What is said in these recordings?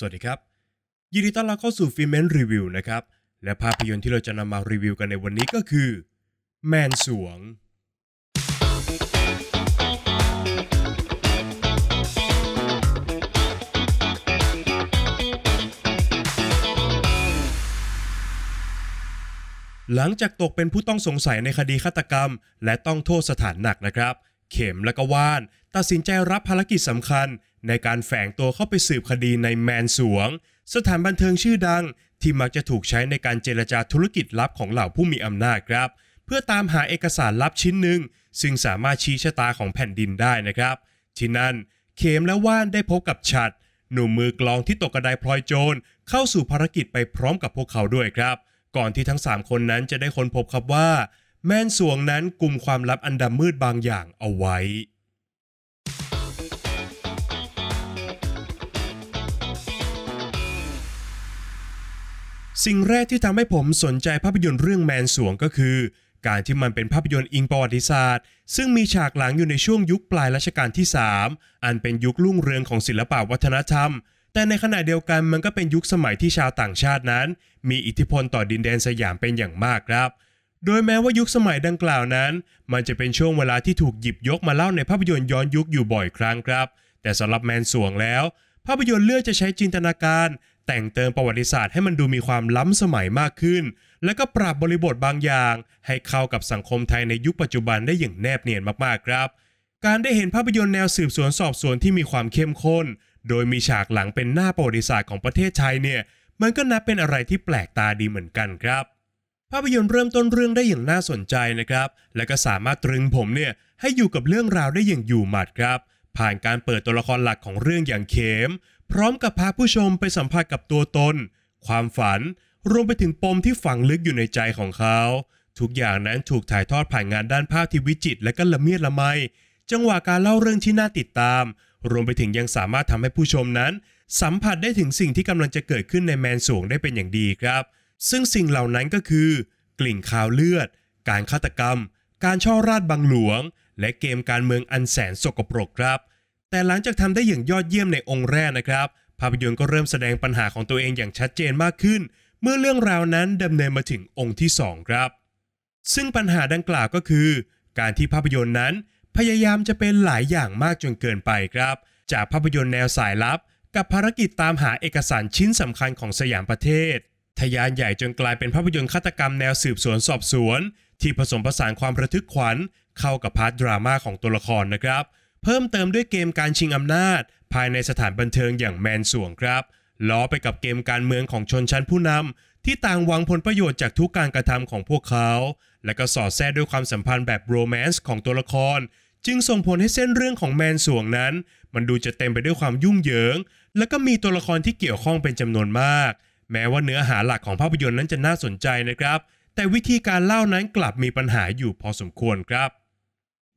สวัสดีครับ ยินดีต้อนรับเข้าสู่ฟิเมนรีวิวนะครับ และภาพยนตร์ที่เราจะนำมารีวิวกันในวันนี้ก็คือ แมนสวง หลังจากตกเป็นผู้ต้องสงสัยในคดีฆาตกรรม และต้องโทษสถานหนักนะครับ เข็มและก็ว่าน ตัดสินใจรับภารกิจสำคัญในการแฝงตัวเข้าไปสืบคดีในแมนสวง สถานบันเทิงชื่อดัง ที่มักจะถูกใช้ในการเจรจาธุรกิจลับของเหล่าผู้มีอำนาจครับ เพื่อตามหาเอกสารลับชิ้นหนึ่งซึ่งสามารถชี้ชะตาของแผ่นดินได้นะครับ ที่นั่นเขมและว่านได้พบกับชัด หนุ่มมือกลองที่ตกกระไดพลอยโจร เข้าสู่ภารกิจไปพร้อมกับพวกเขาด้วยครับ ก่อนที่ทั้ง3คนนั้นจะได้ค้นพบครับว่า แม่นสวงนั้นกลุ่มความลับอันดำมืดบางอย่างเอาไว้สิ่งแรกที่ทำให้ผมสนใจภาพยนตร์เรื่องแมนสวงก็คือ การที่มันเป็นภาพยนตร์อิงประวัติศาสตร์ ซึ่งมีฉากหลังอยู่ในช่วงยุคปลายรัชกาลที่ 3 อันเป็นยุครุ่งเรืองของศิลปวัฒนธรรม แต่ในขณะเดียวกันมันก็เป็นยุคสมัยที่ชาวต่างชาตินั้น มีอิทธิพลต่อดินแดนสยามเป็นอย่างมากครับ โดยแม้ว่ายุคสมัยดังกล่าวนั้น มันจะเป็นช่วงเวลาที่ถูกหยิบยกมาเล่าในภาพยนตร์ย้อนยุคอยู่บ่อยครั้งครับ แต่สำหรับแมนสวงแล้ว ภาพยนตร์เลือกจะใช้จินตนาการแต่งเติมประวัติศาสตร์ให้มันดูมีความล้ำสมัยมากขึ้น และก็ปรับบริบทบางอย่าง ให้เข้ากับสังคมไทยในยุคปัจจุบันได้อย่างแนบเนียนมากๆครับ การได้เห็นภาพยนตร์แนวสืบสวนสอบสวนที่มีความเข้มข้น โดยมีฉากหลังเป็นหน้าประวัติศาสตร์ของประเทศไทยเนี่ยมันก็นับเป็นอะไรที่แปลกตาดีเหมือนกันครับ ภาพยนตร์เริ่มต้นเรื่องได้อย่างน่าสนใจนะครับและก็สามารถตรึงผมเนี่ยให้อยู่กับเรื่องราวได้อย่างอยู่หมัดครับ ผ่านการเปิดตัวละครหลักของเรื่องอย่างเข้มพร้อมกับพาผู้ชมไปสัมผัสกับตัวตน ความฝัน รวมไปถึงปมที่ฝังลึกอยู่ในใจของเขา ทุกอย่างนั้นถูกถ่ายทอดผ่านงานด้านภาพที่วิจิตรและก็ละเมียดละไม จังหวะการเล่าเรื่องที่น่าติดตาม รวมไปถึงยังสามารถทำให้ผู้ชมนั้น สัมผัสได้ถึงสิ่งที่กำลังจะเกิดขึ้นในแมนสูงได้เป็นอย่างดีครับ ซึ่งสิ่งเหล่านั้นก็คือ กลิ่นคาวเลือด การฆาตกรรม การช่อราดบังหลวง และเกมการเมืองอันแสนสกปรกครับแต่หลังจากทำได้อย่างยอดเยี่ยมในองค์แรกนะครับ ภาพยนตร์ก็เริ่มแสดงปัญหาของตัวเองอย่างชัดเจนมากขึ้นเมื่อเรื่องราวนั้นดำเนินมาถึงองค์ที่ 2 ครับ ซึ่งปัญหาดังกล่าวก็คือ การที่ภาพยนตร์นั้น พยายามจะเป็นหลายอย่างมากจนเกินไปครับ จากภาพยนตร์แนวสายลับ กับภารกิจตามหาเอกสารชิ้นสำคัญของสยามประเทศทยานใหญ่จนกลายเป็นภาพยนตร์ฆาตกรรมแนวสืบสวนสอบสวน ที่ผสมผสานความระทึกขวัญ เข้ากับพาร์ทดราม่าของตัวละครนะครับพิ่มเติมด้วยเกมการชิงอำนาจ ภายในสถานบันเทิงอย่างแมนส่วงครับล้อไปกับเกมการเมืองของชนชั้นผู้นำที่ต่างหวังผลประโยชน์จากทุกการกระทำของพวกเขา และก็สอดแทรกด้วยความสัมพันธ์แบบโรแมนซ์ของตัวละคร จึงส่งผลให้เส้นเรื่องของแมนส่วงนั้น มันดูจะเต็มไปด้วยความยุ่งเหยิง และก็มีตัวละครที่เกี่ยวข้องเป็นจำนวนมาก แม้ว่าเนื้อหาหลักของภาพยนตร์นั้นจะน่าสนใจนะครับ แต่วิธีการเล่านั้นกลับมีปัญหาอยู่พอสมควรครับ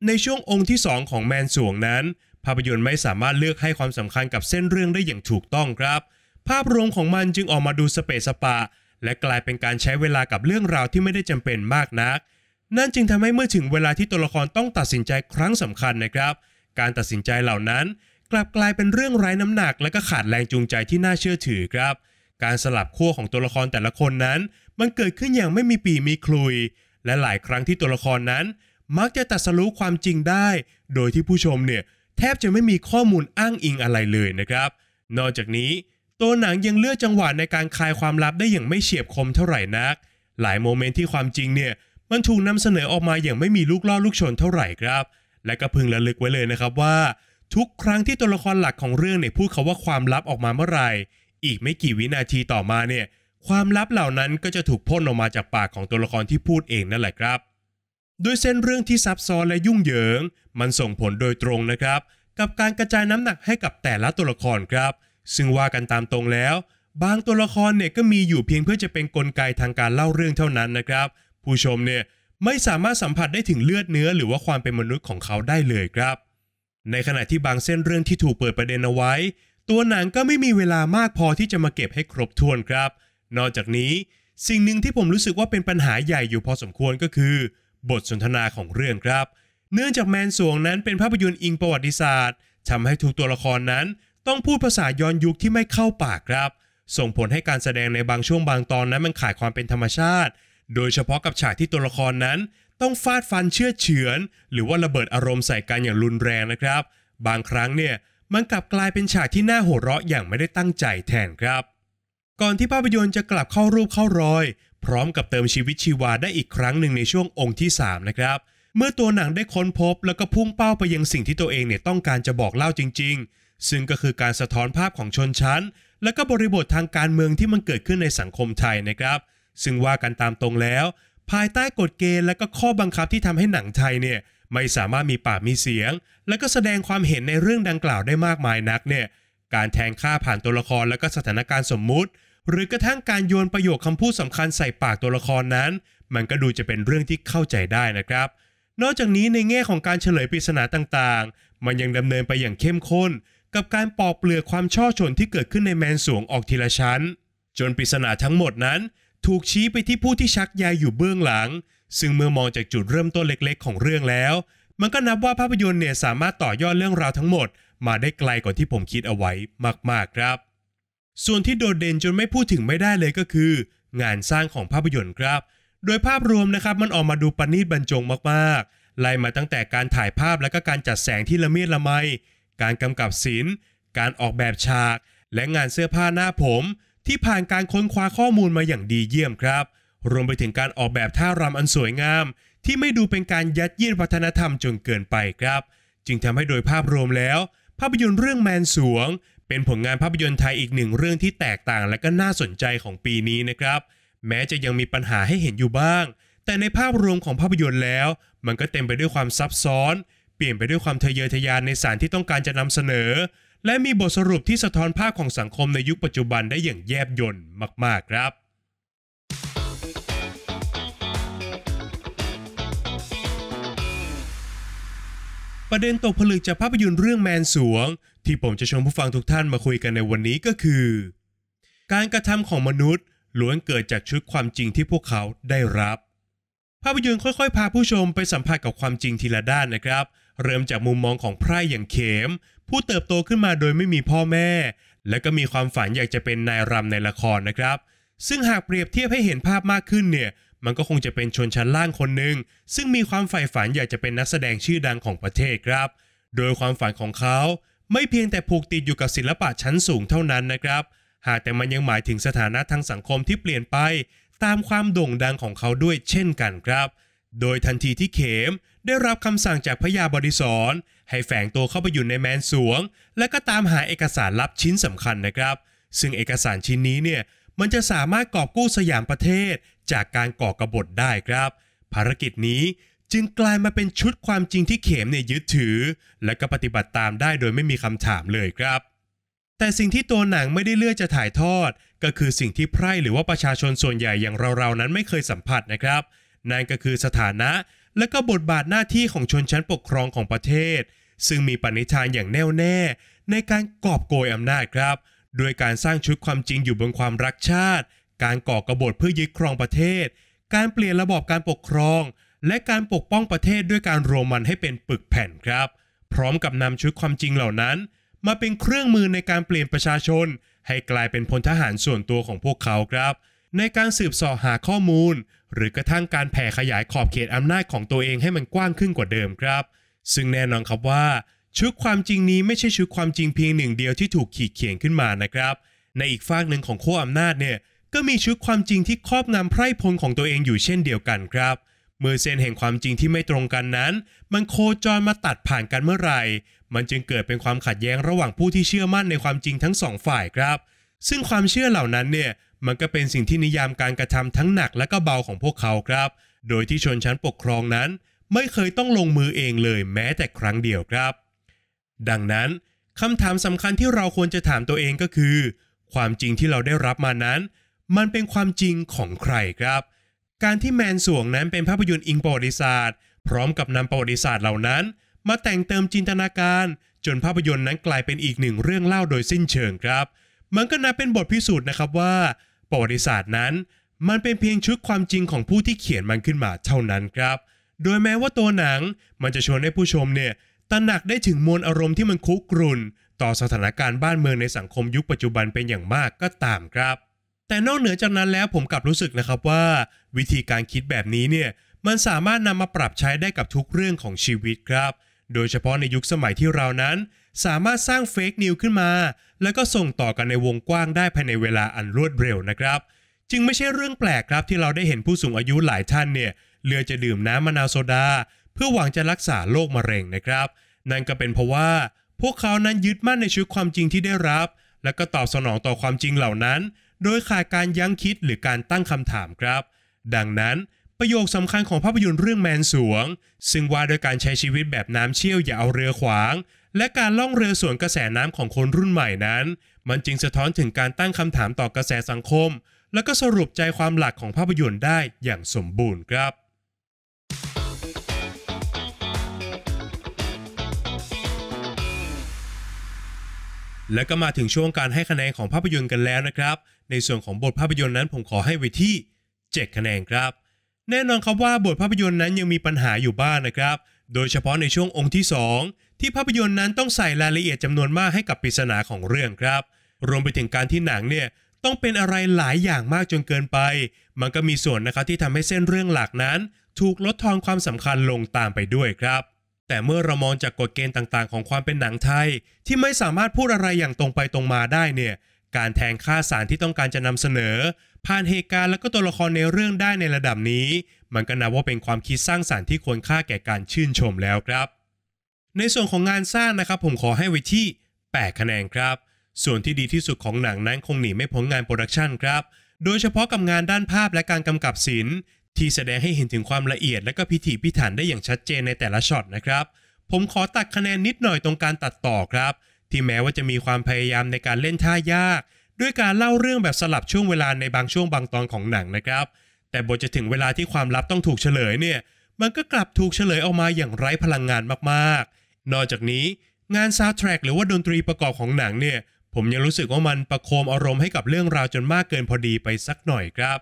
ในช่วงองค์ที่ 2 ของแมนสวงนั้น ภาพยนตร์ไม่สามารถเลือกให้ความสำคัญกับเส้นเรื่องได้อย่างถูกต้องครับ ภาพรวมของมันจึงออกมาดูสเปซสปะ และกลายเป็นการใช้เวลากับเรื่องราวที่ไม่ได้จำเป็นมากนัก นั่นจึงทำให้เมื่อถึงเวลาที่ตัวละครต้องตัดสินใจครั้งสำคัญนะครับ การตัดสินใจเหล่านั้น กลับกลายเป็นเรื่องไร้น้ำหนักและก็ขาดแรงจูงใจที่น่าเชื่อถือครับ การสลับขั้วของตัวละครแต่ละคนนั้น มันเกิดขึ้นอย่างไม่มีปีมีคลุย และหลายครั้งที่ตัวละครนั้นมักจะตัดสรู้ความจริงได้ โดยที่ผู้ชมเนี่ย แทบจะไม่มีข้อมูลอ้างอิงอะไรเลยนะครับ นอกจากนี้ตัวหนังยังเลือกจังหวะในการคลายความลับได้อย่างไม่เฉียบคมเท่าไหร่นักหลายโมเมนต์ที่ความจริงเนี่ยมันถูกนำเสนอออกมาอย่างไม่มีลูกล่อลูกชนเท่าไหร่ครับ และก็พึงระลึกไว้เลยนะครับว่า ทุกครั้งที่ตัวละครหลักของเรื่องเนี่ยพูดคาว่าความลับออกมาเมื่อไหร่ อีกไม่กี่วินาทีต่อมาเนี่ย ความลับเหล่านั้นก็จะถูกพ่นออกมาจากปากของตัวละครที่พูดเองนั่นแหละครับด้วยเส้นเรื่องที่ซับซ้อนและยุ่งเหยิง มันส่งผลโดยตรงนะครับ กับการกระจายน้ำหนักให้กับแต่ละตัวละครครับ ซึ่งว่ากันตามตรงแล้ว บางตัวละครเนี่ยก็มีอยู่เพียงเพื่อจะเป็นนกลไกทางการเล่าเรื่องเท่านั้นนะครับ ผู้ชมเนี่ยไม่สามารถสัมผัสได้ถึงเลือดเนื้อหรือว่าความเป็นมนุษย์ของเขาได้เลยครับ ในขณะที่บางเส้นเรื่องที่ถูกเปิดประเด็นเอาไว้ ตัวหนังก็ไม่มีเวลามากพอที่จะมาเก็บให้ครบถ้วนครับ นอกจากนี้สิ่งหนึ่งที่ผมรู้สึกว่าเป็นปัญหาใหญ่อยู่พอสมควรก็คือบทสนทนาของเรื่องครับ เนื่องจากแมนสวงนั้นเป็นภาพยนตร์อิงประวัติศาสตร์ทำให้ทุกตัวละครนั้น ต้องพูดภาษาย้อนยุคที่ไม่เข้าปากครับ ส่งผลให้การแสดงในบางช่วงบางตอนนั้นมันขาดความเป็นธรรมชาติ โดยเฉพาะกับฉากที่ตัวละครนั้น ต้องฟาดฟันเชื่อเฉือน หรือว่าระเบิดอารมณ์ใส่กันอย่างรุนแรงนะครับ บางครั้งเนี่ยมันกลับกลายเป็นฉากที่น่าโหดราออย่างไม่ได้ตั้งใจแทนครับ ก่อนที่ภาพยนตร์จะกลับเข้ารูปเข้ารอยพร้อมกับเติมชีวิตชีวาได้อีกครั้งหนึ่งในช่วงองค์ที่3นะครับเมื่อตัวหนังได้ค้นพบ แล้วก็พุ่งเป้าไปยังสิ่งที่ตัวเองเนี่ยต้องการจะบอกเล่าจริง ๆ ซึ่งก็คือการสะท้อนภาพของชนชั้น และก็บริบททางการเมืองที่มันเกิดขึ้นในสังคมไทยนะครับ ซึ่งว่ากันตามตรงแล้ว ภายใต้กฎเกณฑ์และก็ข้อบังคับที่ทำให้หนังไทยเนี่ยไม่สามารถมีปากมีเสียง และก็แสดงความเห็นในเรื่องดังกล่าวได้มากมายนักเนี่ยการแทงค่าผ่านตัวละครและก็สถานการณ์สมมุติหรือกระทั่งการโยนประโยคคำพูดสำคัญใส่ปากตัวละครนั้น มันก็ดูจะเป็นเรื่องที่เข้าใจได้นะครับ นอกจากนี้ในแง่ของการเฉลยปริศนาต่างๆ มันยังดำเนินไปอย่างเข้มข้น กับการปอกเปลือกความช่อชนที่เกิดขึ้นในแมนสูงออกทีละชั้น จนปริศนาทั้งหมดนั้น ถูกชี้ไปที่ผู้ที่ชักยายอยู่เบื้องหลัง ซึ่งเมื่อมองจากจุดเริ่มต้นเล็ก ๆ ของเรื่องแล้ว มันก็นับว่าภาพยนตร์เนี่ยสามารถต่อยอดเรื่องราวทั้งหมด มาได้ไกลกว่าที่ผมคิดเอาไว้มากๆครับส่วนที่โดดเด่นจนไม่พูดถึงไม่ได้เลยก็คือ งานสร้างของภาพยนตร์ครับ โดยภาพรวมนะครับมันออกมาดูประณีตบรรจงมากๆ ไล่มาตั้งแต่การถ่ายภาพและก็การจัดแสงที่ละเมียดละไม การกำกับศิลป์การออกแบบฉาก และงานเสื้อผ้าหน้าผม ที่ผ่านการค้นคว้าข้อมูลมาอย่างดีเยี่ยมครับ รวมไปถึงการออกแบบท่ารำอันสวยงาม ที่ไม่ดูเป็นการยัดเยียดวัฒนธรรมจนเกินไปครับ จึงทำให้โดยภาพรวมแล้ว ภาพยนตร์เรื่องแมนสวงเป็นผลงานภาพยนตร์ไทยอีกหนึ่งเรื่องที่แตกต่างและก็น่าสนใจของปีนี้นะครับ แม้จะยังมีปัญหาให้เห็นอยู่บ้าง แต่ในภาพรวมของภาพยนตร์แล้ว มันก็เต็มไปด้วยความซับซ้อน เปลี่ยนไปด้วยความทะเยอทะยานในสารที่ต้องการจะนำเสนอ และมีบทสรุปที่สะท้อนภาพของสังคมในยุคปัจจุบันได้อย่างแยบยลมาก ๆครับ ประเด็นตกผลึกจากภาพยนตร์เรื่องแมนสวงที่ผมจะชวนผู้ฟังทุกท่านมาคุยกันในวันนี้ก็คือ การกระทำของมนุษย์ล้วนเกิดจากชุดความจริงที่พวกเขาได้รับ ภาพยนตร์ค่อยๆ พาผู้ชมไปสัมผัสกับความจริงทีละด้านนะครับ เริ่มจากมุมมองของไพร่อย่างเขม ผู้เติบโตขึ้นมาโดยไม่มีพ่อแม่ และก็มีความฝันอยากจะเป็นนายรำในละครนะครับ ซึ่งหากเปรียบเทียบให้เห็นภาพมากขึ้นเนี่ยมันก็คงจะเป็นชนชั้นล่างคนหนึ่งซึ่งมีความใฝ่ฝันอยากจะเป็นนักแสดงชื่อดังของประเทศครับ โดยความฝันของเขาไม่เพียงแต่ผูกติดอยู่กับศิลปะชั้นสูงเท่านั้นนะครับ หากแต่มันยังหมายถึงสถานะทางสังคมที่เปลี่ยนไป ตามความโด่งดังของเขาด้วยเช่นกันครับ โดยทันทีที่เขมได้รับคำสั่งจากพระยาบริสรให้แฝงตัวเข้าไปอยู่ในแมนสวง และก็ตามหาเอกสารลับชิ้นสำคัญนะครับ ซึ่งเอกสารชิ้นนี้เนี่ยมันจะสามารถกอบกู้สยามประเทศ จากการก่อกรบฏได้ครับ ภารกิจนี้จึงกลายมาเป็นชุดความจริงที่เขมเนี่ยยึดถือ และก็ปฏิบัติตามได้โดยไม่มีคำถามเลยครับ แต่สิ่งที่ตัวหนังไม่ได้เลือกจะถ่ายทอด ก็คือสิ่งที่ไพร่หรือว่าประชาชนส่วนใหญ่อย่างเรา ๆ นั้นไม่เคยสัมผัสนะครับ นั่นก็คือสถานะและก็บทบาทหน้าที่ของชนชั้นปกครองของประเทศ ซึ่งมีปณิธานอย่างแน่วแน่ในการกอบโกยอำนาจครับ โดยการสร้างชุดความจริงอยู่บนความรักชาติ การก่อกรบฏเพื่อยึดครองประเทศ การเปลี่ยนระบอบการปกครองและการปกป้องประเทศด้วยการรวมมันให้เป็นปึกแผ่นครับ พร้อมกับนำชุดความจริงเหล่านั้น มาเป็นเครื่องมือในการเปลี่ยนประชาชน ให้กลายเป็นพลทหารส่วนตัวของพวกเขาครับ ในการสืบสอบหาข้อมูล หรือกระทั่งการแผ่ขยายขอบเขตอำนาจของตัวเองให้มันกว้างขึ้นกว่าเดิมครับ ซึ่งแน่นอนครับว่าชุดความจริงนี้ไม่ใช่ชุดความจริงเพียงหนึ่งเดียวที่ถูกขีดเขียนขึ้นมานะครับ ในอีกฝากหนึ่งของขั้วอำนาจเนี่ย ก็มีชุดความจริงที่ครอบงำไพร่พลของตัวเองอยู่เช่นเดียวกันครับเมื่อเส้นแห่งความจริงที่ไม่ตรงกันนั้น มันโคจรมาตัดผ่านกันเมื่อไหร่ มันจึงเกิดเป็นความขัดแย้งระหว่างผู้ที่เชื่อมั่นในความจริงทั้งสองฝ่ายครับ ซึ่งความเชื่อเหล่านั้นเนี่ย มันก็เป็นสิ่งที่นิยามการกระทำทั้งหนักและก็เบาของพวกเขาครับ โดยที่ชนชั้นปกครองนั้น ไม่เคยต้องลงมือเองเลย แม้แต่ครั้งเดียวครับ ดังนั้นคำถามสำคัญที่เราควรจะถามตัวเองก็คือ ความจริงที่เราได้รับมานั้น มันเป็นความจริงของใครครับการที่แมนสวงนั้นเป็นภาพยนตร์อิงประวัติศาสตร์ พร้อมกับนำประวัติศาสตร์เหล่านั้น มาแต่งเติมจินตนาการ จนภาพยนตร์นั้นกลายเป็นอีกหนึ่งเรื่องเล่าโดยสิ้นเชิงครับมันก็นับเป็นบทพิสูจน์นะครับว่า ประวัติศาสตร์นั้น มันเป็นเพียงชุดความจริงของผู้ที่เขียนมันขึ้นมาเท่านั้นครับ โดยแม้ว่าตัวหนัง มันจะชวนให้ผู้ชมเนี่ยตระหนักได้ถึงมวลอารมณ์ที่มันคุกรุ่น ต่อสถานการณ์บ้านเมืองในสังคมยุคปัจจุบันเป็นอย่างมากก็ตามครับ แต่นอกเหนือจากนั้นแล้วผมกลับรู้สึกนะครับว่าวิธีการคิดแบบนี้เนี่ยมันสามารถนำมาปรับใช้ได้กับทุกเรื่องของชีวิตครับ โดยเฉพาะในยุคสมัยที่เรานั้น สามารถสร้างเฟกนิวขึ้นมา แล้วก็ส่งต่อกันในวงกว้างได้ภายในเวลาอันรวดเร็วนะครับ จึงไม่ใช่เรื่องแปลกครับที่เราได้เห็นผู้สูงอายุหลายท่านเนี่ยเลือกจะดื่มน้ำมะนาวโซดา เพื่อหวังจะรักษาโรคมะเร็งนะครับ นั่นก็เป็นเพราะว่า พวกเขานั้นยึดมั่นในชีวิตความจริงที่ได้รับ และก็ตอบสนองต่อความจริงเหล่านั้น โดยขาดการยั้งคิดหรือการตั้งคำถามครับดังนั้นประโยคสำคัญของภาพยนตร์เรื่องแมนสวง ซึ่งว่าโดยการใช้ชีวิตแบบน้ำเชี่ยวอย่าเอาเรือขวาง และการล่องเรือสวนกระแสน้ำของคนรุ่นใหม่นั้น มันจึงสะท้อนถึงการตั้งคำถามต่อกระแสสังคม และก็สรุปใจความหลักของภาพยนตร์ได้อย่างสมบูรณ์ครับ และก็มาถึงช่วงการให้คะแนนของภาพยนตร์กันแล้วนะครับ ในส่วนของบทภาพยนตร์นั้นผมขอให้ไว้ที่7คะแนนครับ แน่นอนครับว่า บทภาพยนตร์นั้นยังมีปัญหาอยู่บ้างนนะครับ โดยเฉพาะในช่วงองค์ที่ 2 ที่ภาพยนตร์นั้นต้องใส่รายละเอียดจำนวนมากให้กับปริศนาของเรื่องครับ รวมไปถึงการที่หนังเนี่ยต้องเป็นอะไรหลายอย่างมากจนเกินไป มันก็มีส่วนนะครับที่ทำให้เส้นเรื่องหลักนั้น ถูกลดทอนความสำคัญลงตามไปด้วยครับ แต่เมื่อเรามองจากกฎเกณฑ์ต่างๆ ของความเป็นหนังไทย ที่ไม่สามารถพูดอะไรอย่างตรงไปตรงมาได้เนี่ยการแทงค่าสารที่ต้องการจะนำเสนอ ผ่านเหตุการณ์และก็ตัวละครในเรื่องได้ในระดับนี้ มันก็นับว่าเป็นความคิดสร้างสารรค์ที่ควรค่าแก่การชื่นชมแล้วครับ ในส่วนของงานสร้างนะครับผมขอให้ไว้ที่8คะแนนครับ ส่วนที่ดีที่สุดของหนังนั้นคงหนีไม่พ้นงานโปรดักชันครับ โดยเฉพาะกับงานด้านภาพและการกำกับศิลป์ ที่แสดงให้เห็นถึงความละเอียด และก็พิถีพิถันได้อย่างชัดเจนในแต่ละช็อตนะครับผมขอตัดคะแนนนิดหน่อยตรงการตัดต่อครับที่แม้ว่าจะมีความพยายามในการเล่นท่ายาก ด้วยการเล่าเรื่องแบบสลับช่วงเวลาในบางช่วงบางตอนของหนังนะครับ แต่บทจะถึงเวลาที่ความลับต้องถูกเฉลยเนี่ยมันก็กลับถูกเฉลยออกมาอย่างไร้พลังงานมากๆ นอกจากนี้งานซาวด์แทร็กหรือว่าดนตรีประกอบของหนังเนี่ยผมยังรู้สึกว่ามันประโคมอารมณ์ให้กับเรื่องราวจนมากเกินพอดีไปสักหน่อยครับ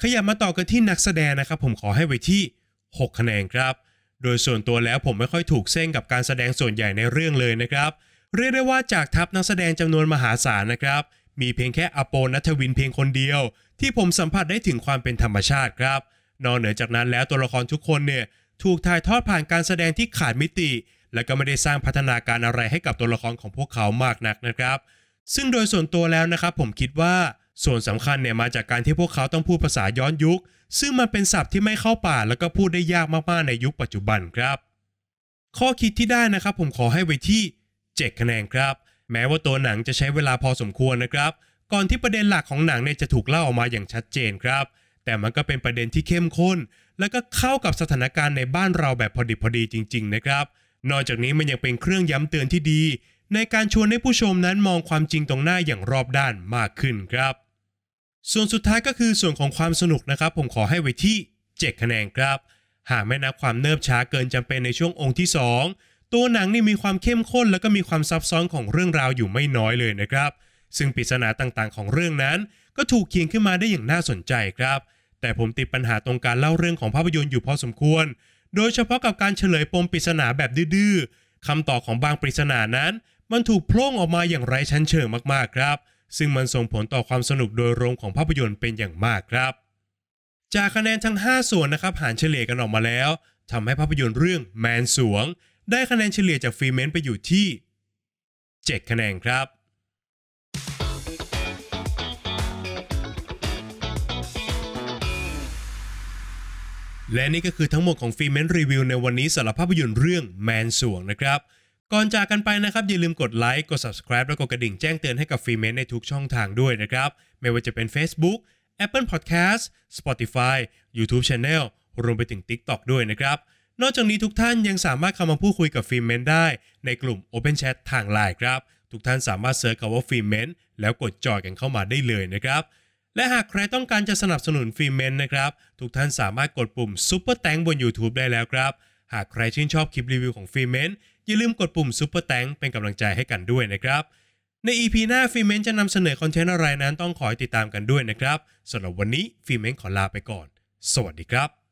ขยับมาต่อกันที่นักแสดงนะครับ ผมขอให้ไว้ที่6คะแนนครับ โดยส่วนตัวแล้วผมไม่ค่อยถูกเส้นกับการแสดงส่วนใหญ่ในเรื่องเลยนะครับเรียกได้ว่าจากทัพนักแสดงจำนวนมหาศาลนะครับ มีเพียงแค่อโปนัทวินเพียงคนเดียว ที่ผมสัมผัสได้ถึงความเป็นธรรมชาติครับ นอกเหนือจากนั้นแล้วตัวละครทุกคนเนี่ยถูกถ่ายทอดผ่านการแสดงที่ขาดมิติ และก็ไม่ได้สร้างพัฒนาการอะไรให้กับตัวละครของพวกเขามากนักนะครับ ซึ่งโดยส่วนตัวแล้วนะครับผมคิดว่าส่วนสำคัญเนี่ยมาจากการที่พวกเขาต้องพูดภาษาย้อนยุค ซึ่งมันเป็นศัพท์ที่ไม่เข้าป่าแล้วก็พูดได้ยากมากๆในยุคปัจจุบันครับข้อคิดที่ได้นะครับ ผมขอให้ไว้ที่7คะแนนครับ แม้ว่าตัวหนังจะใช้เวลาพอสมควรนะครับ ก่อนที่ประเด็นหลักของหนังเนี่ยจะถูกเล่าออกมาอย่างชัดเจนครับ แต่มันก็เป็นประเด็นที่เข้มข้น และก็เข้ากับสถานการณ์ในบ้านเราแบบพอดีพอดีจริง ๆ นะครับนอกจากนี้มันยังเป็นเครื่องย้ำเตือนที่ดี ในการชวนให้ผู้ชมนั้นมองความจริงตรงหน้าอย่างรอบด้านมากขึ้นครับ ส่วนสุดท้ายก็คือส่วนของความสนุกนะครับ ผมขอให้ไว้ที่ 7 คะแนนครับ หากไม่นับความเนิบช้าเกินจำเป็นในช่วงองค์ที่ 2ตัวหนังนี่มีความเข้มข้นแล้วก็มีความซับซ้อนของเรื่องราวอยู่ไม่น้อยเลยนะครับ ซึ่งปริศนาต่างๆ ของเรื่องนั้นก็ถูกเขียนขึ้นมาได้อย่างน่าสนใจครับ แต่ผมติดปัญหาตรงการเล่าเรื่องของภาพยนตร์อยู่พอสมควร โดยเฉพาะกับการเฉลยปมปริศนาแบบดื้อๆ คำตอบของบางปริศนานั้น มันถูกโพล่งออกมาอย่างไร้ชั้นเชิงมากๆครับ ซึ่งมันส่งผลต่อความสนุกโดยรวมของภาพยนตร์เป็นอย่างมากครับ จากคะแนนทั้ง 5 ส่วนนะครับหารเฉลี่ยกันออกมาแล้วทำให้ภาพยนตร์เรื่องแมนสวงได้คะแนนเฉลี่ยจากฟรีเมนต์ไปอยู่ที่ 7 คะแนนครับ และนี่ก็คือทั้งหมดของฟรีเมนต์รีวิวในวันนี้สำหรับภาพยนตร์เรื่องแมนสวงนะครับ ก่อนจากกันไปนะครับ อย่าลืมกดไลค์กด subscribe และกดกระดิ่งแจ้งเตือนให้กับฟรีเมนในทุกช่องทางด้วยนะครับ ไม่ว่าจะเป็น Facebook Apple Podcast Spotify YouTube Channel รวมไปถึง TikTok ด้วยนะครับนอกจากนี้ทุกท่านยังสามารถเข้ามาพูดคุยกับฟิเมนได้ ในกลุ่ม Open Chat ทางไลน์ครับ ทุกท่านสามารถเซิร์ชคำว่าฟิเมนแล้วกดจอยกันเข้ามาได้เลยนะครับ และหากใครต้องการจะสนับสนุนฟิเมนนะครับ ทุกท่านสามารถกดปุ่มซุปเปอร์แตงบน YouTube ได้แล้วครับ หากใครชื่นชอบคลิปรีวิวของฟิเมนอย่าลืมกดปุ่มซุปเปอร์แตงเป็นกำลังใจให้กันด้วยนะครับ ใน EP หน้าฟิเมนจะนำเสนอคอนเทนต์อะไรนั้น ต้องขอติดตามกันด้วยนะครับสำหรับวันนี้ฟิเมนขอลาไปก่อน สวัสดีครับ